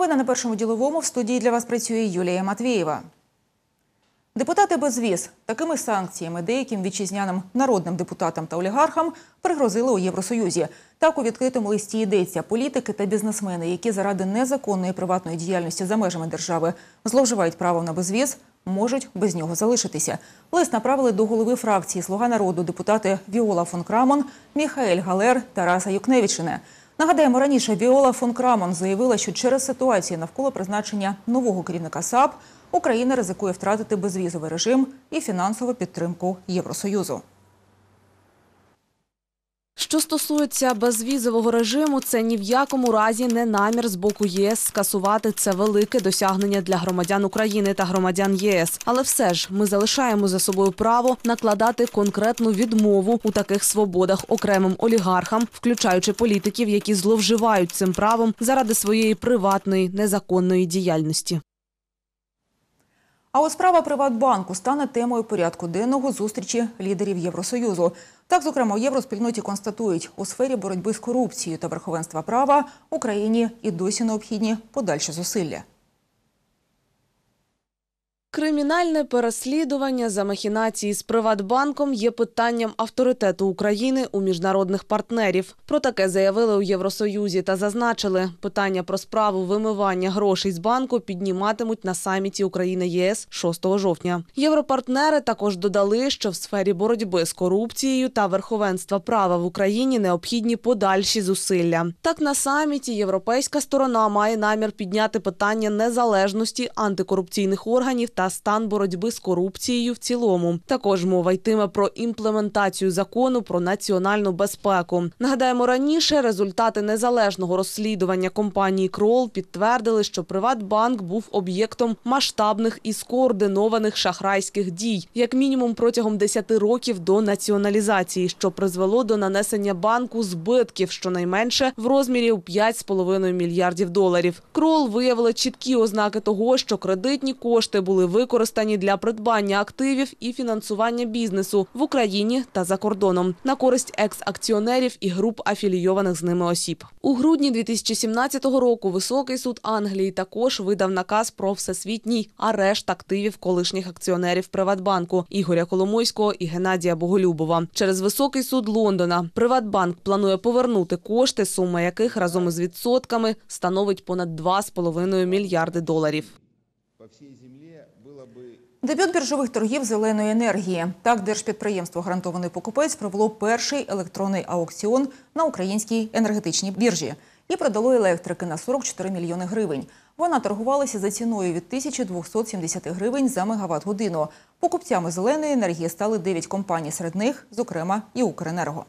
Новини на першому діловому в студії для вас працює Юлія Матвієва. Депутати без віз такими санкціями деяким вітчизняним народним депутатам та олігархам пригрозили у Євросоюзі. Так у відкритому листі йдеться політики та бізнесмени, які заради незаконної приватної діяльності за межами держави зловживають право на безвіз, можуть без нього залишитися. Лист направили до голови фракції Слуга народу депутати Віола фон Крамон, Міхаель Галер Тараса Юкневічина – Нагадаємо, раніше Віола фон Крамон заявила, що через ситуацію навколо призначення нового керівника САП Україна ризикує втратити безвізовий режим і фінансову підтримку Євросоюзу. Що стосується безвізового режиму, це ні в якому разі не намір з боку ЄС скасувати це велике досягнення для громадян України та громадян ЄС. Але все ж ми залишаємо за собою право накладати конкретну відмову у таких свободах окремим олігархам, включаючи політиків, які зловживають цим правом заради своєї приватної незаконної діяльності. А ось справа Приватбанку стане темою порядку денного зустрічі лідерів Євросоюзу. Так, зокрема, у євроспільноті констатують, у сфері боротьби з корупцією та верховенства права Україні і досі необхідні подальші зусилля. Кримінальне переслідування за махінації з Приватбанком є питанням авторитету України у міжнародних партнерів. Про таке заявили у Євросоюзі та зазначили, питання про справу вимивання грошей з банку підніматимуть на саміті України ЄС 6 жовтня. Європартнери також додали, що в сфері боротьби з корупцією та верховенства права в Україні необхідні подальші зусилля. Так на саміті європейська сторона має намір підняти питання незалежності антикорупційних органів та стан боротьби з корупцією в цілому. Також мова йтиме про імплементацію закону про національну безпеку. Нагадаємо, раніше результати незалежного розслідування компанії Крол підтвердили, що Приватбанк був об'єктом масштабних і скоординованих шахрайських дій, як мінімум протягом 10 років до націоналізації, що призвело до нанесення банку збитків, щонайменше в розмірі 5,5 мільярдів доларів. Крол виявила чіткі ознаки того, що кредитні кошти були використані для придбання активів і фінансування бізнесу в Україні та за кордоном на користь екс-акціонерів і груп афілійованих з ними осіб. У грудні 2017 року високий суд Англії також видав наказ про всесвітній арешт активів колишніх акціонерів Приватбанку Ігоря Коломойського і Геннадія Боголюбова. Через високий суд Лондона Приватбанк планує повернути кошти, сума яких разом із відсотками становить понад 2,5 мільярди доларів. По всій землі. Дебют біржових торгів зеленої енергії. Так, держпідприємство Гарантований покупець провело перший електронний аукціон на українській енергетичній біржі і продало електрики на 44 мільйони гривень. Вона торгувалася за ціною від 1270 гривень за мегаватт-годину. Покупцями зеленої енергії стали 9 компаній, серед них, зокрема, і Укренерго.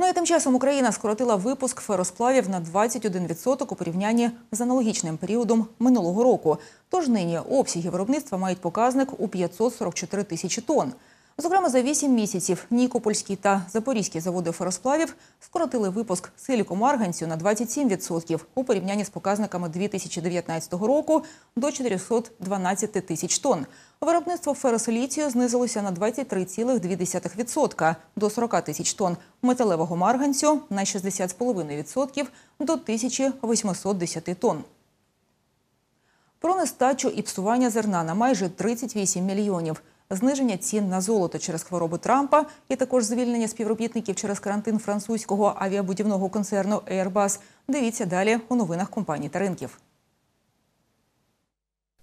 Ну і тим часом Україна скоротила випуск феросплавів на 21% у порівнянні з аналогічним періодом минулого року. Тож нині обсяги виробництва мають показник у 544 тисячі тонн. Зокрема, за 8 місяців Нікопольські та Запорізькі заводи феросплавів скоротили випуск силікомарганцю на 27% у порівнянні з показниками 2019 року до 412 тисяч тонн. Виробництво феросиліцію знизилося на 23,2% до 40 тисяч тонн, металевого марганцю на 60,5% до 1810 тонн. Про нестачу і псування зерна на майже 38 мільйонів – зниження цін на золото через хворобу Трампа і також звільнення співробітників через карантин французького авіабудівного концерну Airbus. Дивіться далі у новинах компаній та ринків.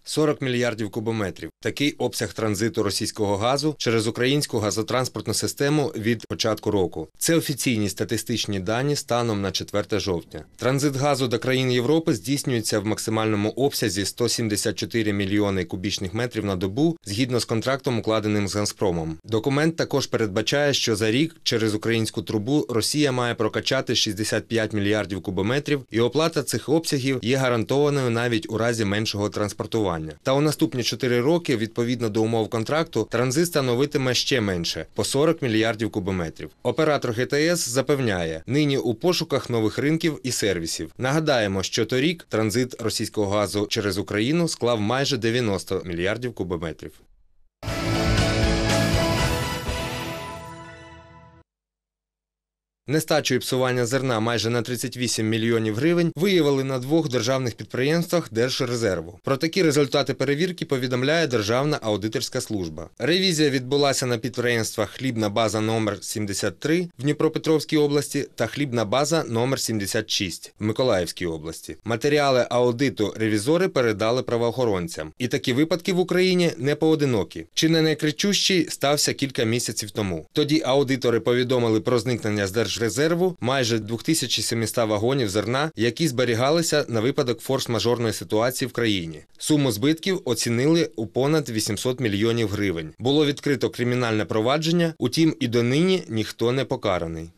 40 мільярдів кубометрів. Такий обсяг транзиту російського газу через українську газотранспортну систему від початку року. Це офіційні статистичні дані станом на 4 жовтня. Транзит газу до країн Європи здійснюється в максимальному обсязі 174 мільйони кубічних метрів на добу згідно з контрактом, укладеним з Газпромом. Документ також передбачає, що за рік через українську трубу Росія має прокачати 65 мільярдів кубометрів, і оплата цих обсягів є гарантованою навіть у разі меншого транспортування фінансування. Та у наступні 4 роки, відповідно до умов контракту, транзит становитиме ще менше по 40 мільярдів кубометрів. Оператор ГТС запевняє, нині у пошуках нових ринків і сервісів. Нагадаємо, що торік транзит російського газу через Україну склав майже 90 мільярдів кубометрів. Нестачу і псування зерна майже на 38 мільйонів гривень виявили на двох державних підприємствах Держрезерву. Про такі результати перевірки повідомляє Державна аудиторська служба. Ревізія відбулася на підприємствах Хлібна база номер 73 в Дніпропетровській області та Хлібна база номер 76 в Миколаївській області. Матеріали аудиту ревізори передали правоохоронцям. І такі випадки в Україні не поодинокі. Чи не найкричущий стався кілька місяців тому. Тоді аудитори повідомили про зникнення з держ держрезерву майже 2700 вагонів зерна, які зберігалися на випадок форс-мажорної ситуації в країні. Суму збитків оцінили у понад 800 мільйонів гривень. Було відкрито кримінальне провадження, утім і донині ніхто не покараний.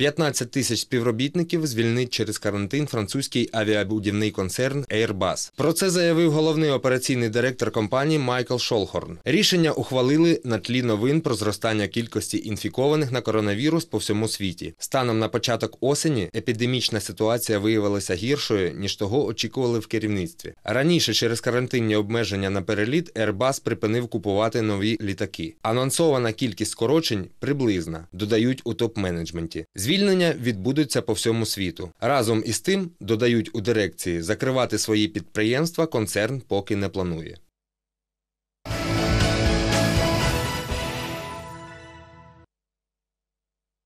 15 тисяч співробітників звільнить через карантин французький авіабудівний концерн Airbus. Про це заявив головний операційний директор компанії Майкл Шолхорн. Рішення ухвалили на тлі новин про зростання кількості інфікованих на коронавірус по всьому світі. Станом на початок осені епідемічна ситуація виявилася гіршою ніж того очікували в керівництві. Раніше через карантинні обмеження на переліт Airbus припинив купувати нові літаки. Анонсована кількість скорочень приблизна, додають у топ-менеджменті. Звільнення відбудуться по всьому світу. Разом із тим додають у дирекції закривати свої підприємства. Концерн поки не планує.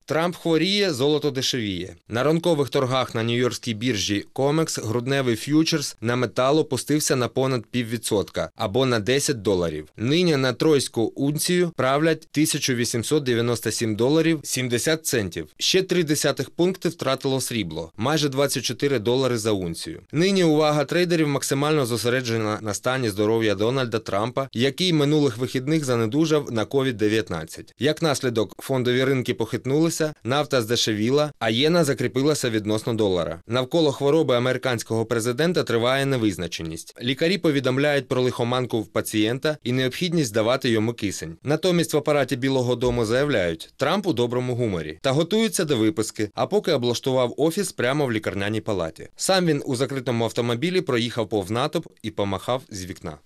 Трамп хворіє, золото дешевіє. На ранкових торгах на нью-йоркській біржі Комекс грудневий ф'ючерс на метал опустився на понад піввідсотка або на 10 доларів. Нині на тройську унцію правлять 1897 доларів 70 центів. Ще 0,3 пункти втратило срібло, майже 24 долари за унцію. Нині увага трейдерів максимально зосереджена на стані здоров'я Дональда Трампа, який минулих вихідних занедужав на COVID-19. Як наслідок фондові ринки похитнулися знизилися, нафта здешевіла, а єна закріпилася відносно долара. Навколо хвороби американського президента триває невизначеність. Лікарі повідомляють про лихоманку в пацієнта і необхідність давати йому кисень. Натомість в апараті Білого Дому заявляють, Трамп у доброму гуморі та готується до виписки, а поки облаштував офіс прямо в лікарняній палаті. Сам він у закритому автомобілі проїхав повз натовп і помахав з вікна.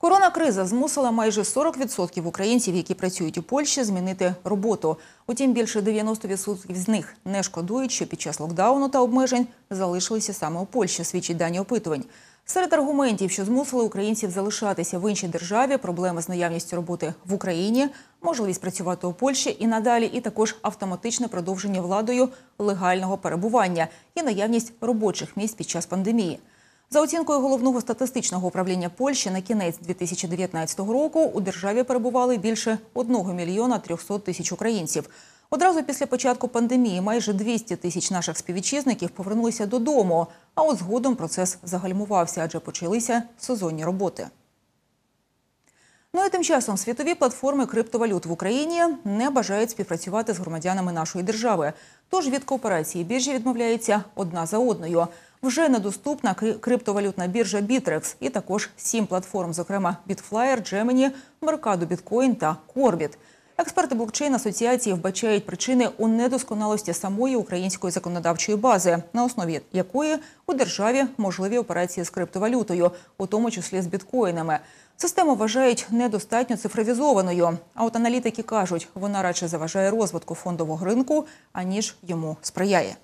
Корона-криза змусила майже 40% українців, які працюють у Польщі, змінити роботу. Утім, більше 90% з них не шкодують, що під час локдауну та обмежень залишилися саме у Польщі, свідчить дані опитувань. Серед аргументів, що змусили українців залишатися в іншій державі, проблеми з наявністю роботи в Україні, можливість працювати у Польщі і надалі, і також автоматичне продовження владою легального перебування і наявність робочих місць під час пандемії. За оцінкою головного статистичного управління Польщі на кінець 2019 року у державі перебували більше 1 мільйона 300 тисяч українців. Одразу після початку пандемії майже 200 тисяч наших співвітчизників повернулися додому. А от згодом процес загальмувався, адже почалися сезонні роботи. Ну і тим часом світові платформи криптовалют в Україні не бажають співпрацювати з громадянами нашої держави. Тож від кооперації біржі відмовляється одна за одною. Вже недоступна криптовалютна біржа Bittrex і також сім платформ, зокрема Bitflyer, Gemini, Mercado Bitcoin та Corbit. Експерти блокчейн асоціації вбачають причини у недосконалості самої української законодавчої бази, на основі якої у державі можливі операції з криптовалютою, у тому числі з біткоїнами. Систему вважають недостатньо цифровізованою. А от аналітики кажуть, вона радше заважає розвитку фондового ринку, аніж йому сприяє.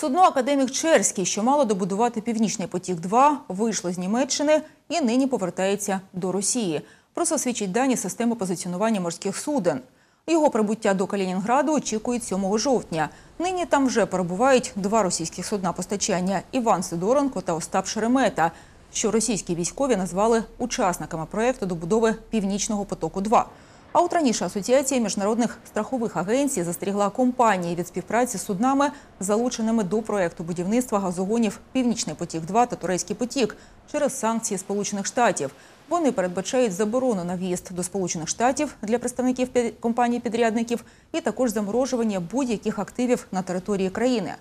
Судно академік Черський, що мало добудувати Північний потік-2, вийшло з Німеччини і нині повертається до Росії. Про це свідчать дані системи позиціонування морських суден. Його прибуття до Калінінграду очікують 7 жовтня. Нині там вже перебувають два російських судна постачання Іван Сидоренко та Остап Шеремета, що російські військові назвали учасниками проєкту добудови Північного потоку потоку-2». А от раніше асоціація міжнародних страхових агенцій застерігла компанії від співпраці з суднами, залученими до проєкту будівництва газогонів Північний потік потік-2» та турецький потік через санкції Сполучених Штатів. Вони передбачають заборону на в'їзд до Сполучених Штатів для представників компаній підрядників і також заморожування будь-яких активів на території країни.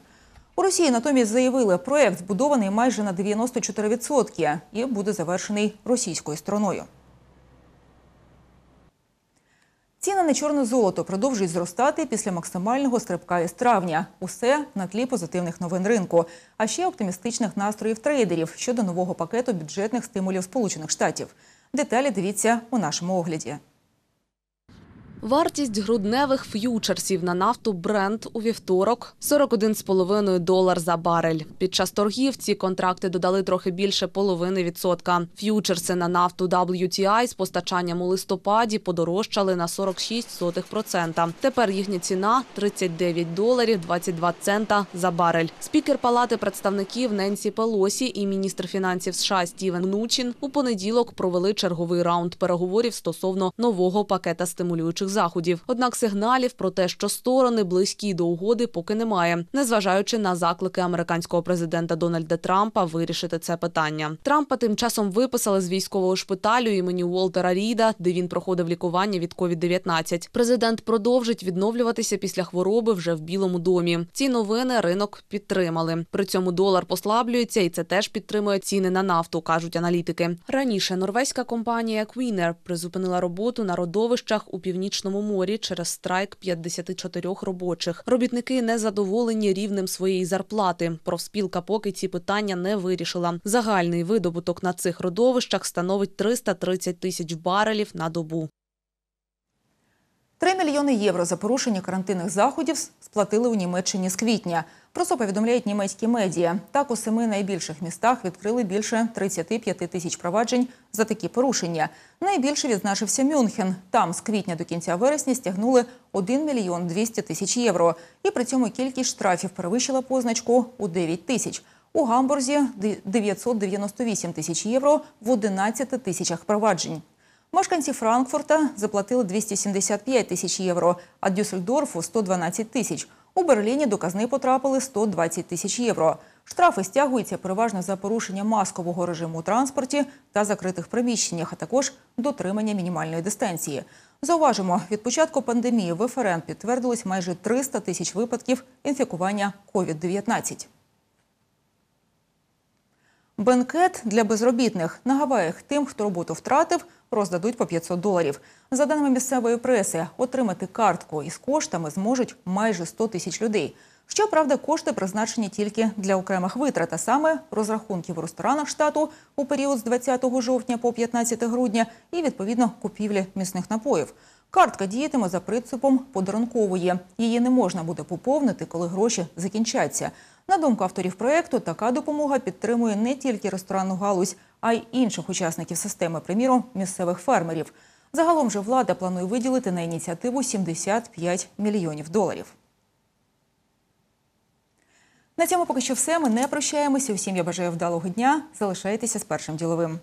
У Росії натомість заявили, проект збудований майже на 94% і буде завершений російською стороною. Ціна на чорне золото продовжують зростати після максимального стрибка із травня. Усе на тлі позитивних новин ринку, а ще оптимістичних настроїв трейдерів щодо нового пакету бюджетних стимулів Сполучених Штатів. Деталі дивіться у нашому огляді. Вартість грудневих ф'ючерсів на нафту бренд у вівторок 41,5 долар за барель. Під час торгів ці контракти додали трохи більше половини відсотка. Ф'ючерси на нафту WTI з постачанням у листопаді подорожчали на 46%. Тепер їхня ціна 39 доларів 22 цента за барель. Спікер палати представників Ненсі Пелосі і міністр фінансів США Стівен Нучин у понеділок провели черговий раунд переговорів стосовно нового пакета стимулюючих інших заходів. Однак сигналів про те, що сторони близькі до угоди, поки немає, незважаючи на заклики американського президента Дональда Трампа вирішити це питання. Трампа тим часом виписали з військового шпиталю імені Уолтера Ріда, де він проходив лікування від COVID-19. Президент продовжить відновлюватися після хвороби вже в Білому домі. Ці новини ринок підтримали. При цьому долар послаблюється, і це теж підтримує ціни на нафту, кажуть аналітики. Раніше норвезька компанія Квінер призупинила роботу на родовищах у північ. Північному морі через страйк 54 робочих. Робітники не задоволені рівнем своєї зарплати. Профспілка поки ці питання не вирішила. Загальний видобуток на цих родовищах становить 330 тисяч барелів на добу. 3 мільйони євро за порушення карантинних заходів сплатили у Німеччині з квітня. Про це повідомляють німецькі медіа. Так у семи найбільших містах відкрили більше 35 тисяч проваджень за такі порушення. Найбільше відзначився Мюнхен. Там з квітня до кінця вересня стягнули 1 мільйон 200 тисяч євро. І при цьому кількість штрафів перевищила позначку у 9 тисяч. У Гамбурзі 998 тисяч євро в 11 тисячах проваджень. Мешканці Франкфурта заплатили 275 тисяч євро, а Дюссельдорфу – 112 тисяч. У Берліні до казни потрапили 120 тисяч євро. Штрафи стягуються переважно за порушення маскового режиму у транспорті та закритих приміщеннях, а також дотримання мінімальної дистанції. Зауважимо, від початку пандемії в ФРН підтвердилось майже 300 тисяч випадків інфікування COVID-19. Бенкет для безробітних на Гаваях тим, хто роботу втратив, роздадуть по 500 доларів. За даними місцевої преси, отримати картку із коштами зможуть майже 100 тисяч людей. Щоправда, кошти призначені тільки для окремих витрат, а саме розрахунків у ресторанах штату у період з 20 жовтня по 15 грудня і відповідно купівлі місних напоїв. Картка діятиме за принципом подарункової. Її не можна буде поповнити, коли гроші закінчаться. На думку авторів проєкту, така допомога підтримує не тільки ресторанну галузь, а й інших учасників системи, приміром, місцевих фермерів. Загалом же влада планує виділити на ініціативу 75 мільйонів доларів. На цьому поки що все. Ми не прощаємося. Усім я бажаю вдалого дня. Залишайтеся з першим діловим.